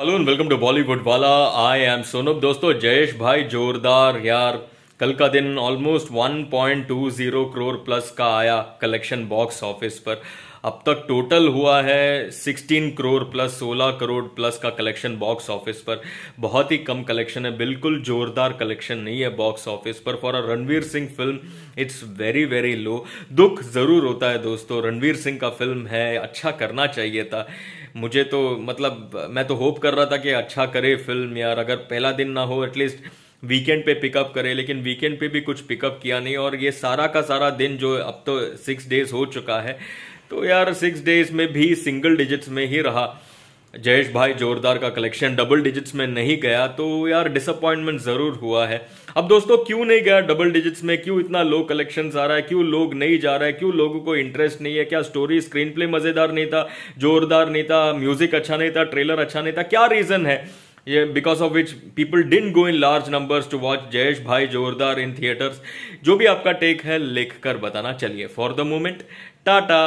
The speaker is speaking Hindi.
hello and welcome to Bollywood वाला आई एम सोनब दोस्तों जयेश भाई जोरदार यार कल का दिन ऑलमोस्ट 1.20 करोड़ प्लस का आया कलेक्शन बॉक्स ऑफिस पर अब तक टोटल हुआ है 16 करोड़ प्लस 16 करोड़ प्लस का कलेक्शन बॉक्स ऑफिस पर बहुत ही कम कलेक्शन है बिल्कुल जोरदार कलेक्शन नहीं है बॉक्स ऑफिस पर for a Ranveer Singh film it's very very low दुख ज़रूर होता है दोस्तों रणवीर सिंह का फिल्म है अच्छा करना चाहिए था मुझे तो मतलब मैं तो होप कर रहा था कि अच्छा करे फिल्म यार अगर पहला दिन ना हो एटलीस्ट वीकेंड पे पिकअप करे लेकिन वीकेंड पे भी कुछ पिकअप किया नहीं और ये सारा का सारा दिन जो अब तो सिक्स डेज हो चुका है तो यार सिक्स डेज में भी सिंगल डिजिट्स में ही रहा जयेश भाई जोरदार का कलेक्शन डबल डिजिट्स में नहीं गया तो यार डिसअपॉइंटमेंट ज़रूर हुआ है अब दोस्तों क्यों नहीं गया डबल डिजिट्स में क्यों इतना लो कलेक्शन आ रहा है क्यों लोग नहीं जा रहा है क्यों लोगों को इंटरेस्ट नहीं है क्या स्टोरी स्क्रीन प्ले मज़ेदार नहीं था जोरदार नहीं था म्यूजिक अच्छा नहीं था ट्रेलर अच्छा नहीं था क्या रीज़न है ये because of which people didn't go in large numbers to watch Jayesh bhai Jordaar in theatres जो भी आपका टेक है लिख कर बताना चलिए फॉर द मोमेंट टाटा